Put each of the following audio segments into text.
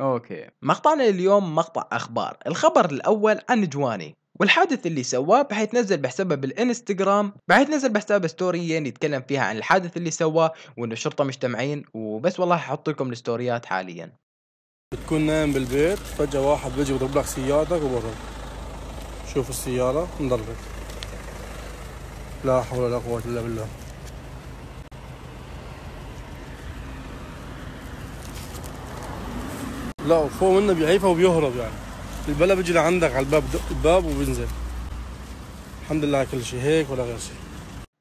اوكي مقطعنا اليوم مقطع اخبار الخبر الاول عن جواني والحادث اللي سواه بحيث نزل بحسابه بالانستغرام بحيث نزل بحسابه ستوريين يعني يتكلم فيها عن الحادث اللي سواه وانه الشرطه مجتمعين وبس والله ححط لكم الستوريات حاليا بتكون نايم بالبيت فجاه واحد بيجي بضرب لك سيارتك وبرا شوف السياره انضربت لا حول ولا قوه الا بالله لا وفوق منه بيعيفها وبيهرب يعني البلا بيجي لعندك على الباب دق الباب وبينزل الحمد لله على كل شيء هيك ولا غير شيء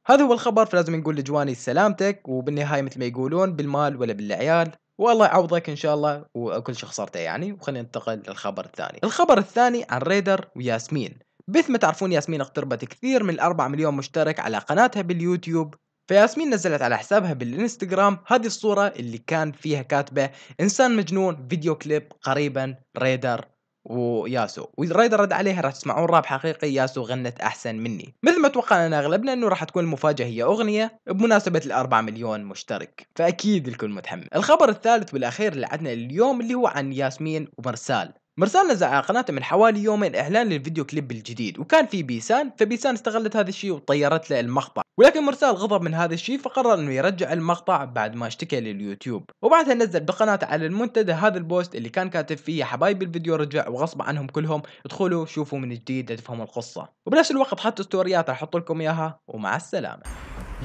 هذا هو الخبر فلازم نقول لجواني سلامتك وبالنهايه مثل ما يقولون بالمال ولا بالعيال والله يعوضك ان شاء الله وكل شيء خسرته يعني وخلينا ننتقل للخبر الثاني الخبر الثاني عن ريدر وياسمين مثل ما تعرفون ياسمين اقتربت كثير من 4 مليون مشترك على قناتها باليوتيوب فياسمين نزلت على حسابها بالانستغرام هذه الصورة اللي كان فيها كاتبة إنسان مجنون فيديو كليب قريبا ريدر وياسو والرايدر رد عليها راح تسمعون راب حقيقي ياسو غنت احسن مني مثل ما توقعنا اغلبنا انه راح تكون المفاجاه هي اغنيه بمناسبه الأربعة مليون مشترك فاكيد الكل متحمس الخبر الثالث والاخير اللي عندنا اليوم اللي هو عن ياسمين ومرسال مرسال نزع على قناته من حوالي يومين اعلان للفيديو كليب الجديد وكان في بيسان فبيسان استغلت هذا الشيء وطيرت له المقطع ولكن مرسال غضب من هذا الشيء فقرر انه يرجع المقطع بعد ما اشتكى لليوتيوب وبعدها نزل بقناته على المنتدى هذا البوست اللي كان كاتب فيه يا الفيديو رجع وغصب عنهم كلهم ادخلوا شوفوا من جديد لتفهموا القصه وبنفس الوقت حط ستوريات راح احط لكم اياها ومع السلامه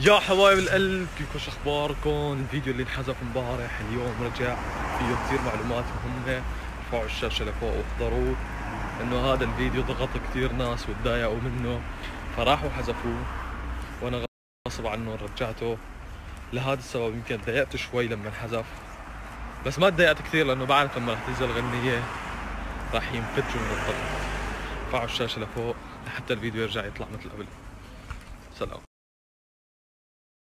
يا حبايب القلب كيفش اخباركم الفيديو اللي انحذف امبارح اليوم رجع فيه كثير معلومات مهمه رفعوا الشاشه لفوق واحضروه انه هذا الفيديو ضغط كثير ناس وتضايقوا منه فراحوا حذفوه وانا غصب عنه رجعته لهذا السبب يمكن تضايقت شوي لما انحذف بس ما تضايقت كثير لانه بعرف لما رح تنزل غنية رح ينفجوا من الضغط رفعوا الشاشه لفوق لحتى الفيديو يرجع يطلع مثل قبل سلام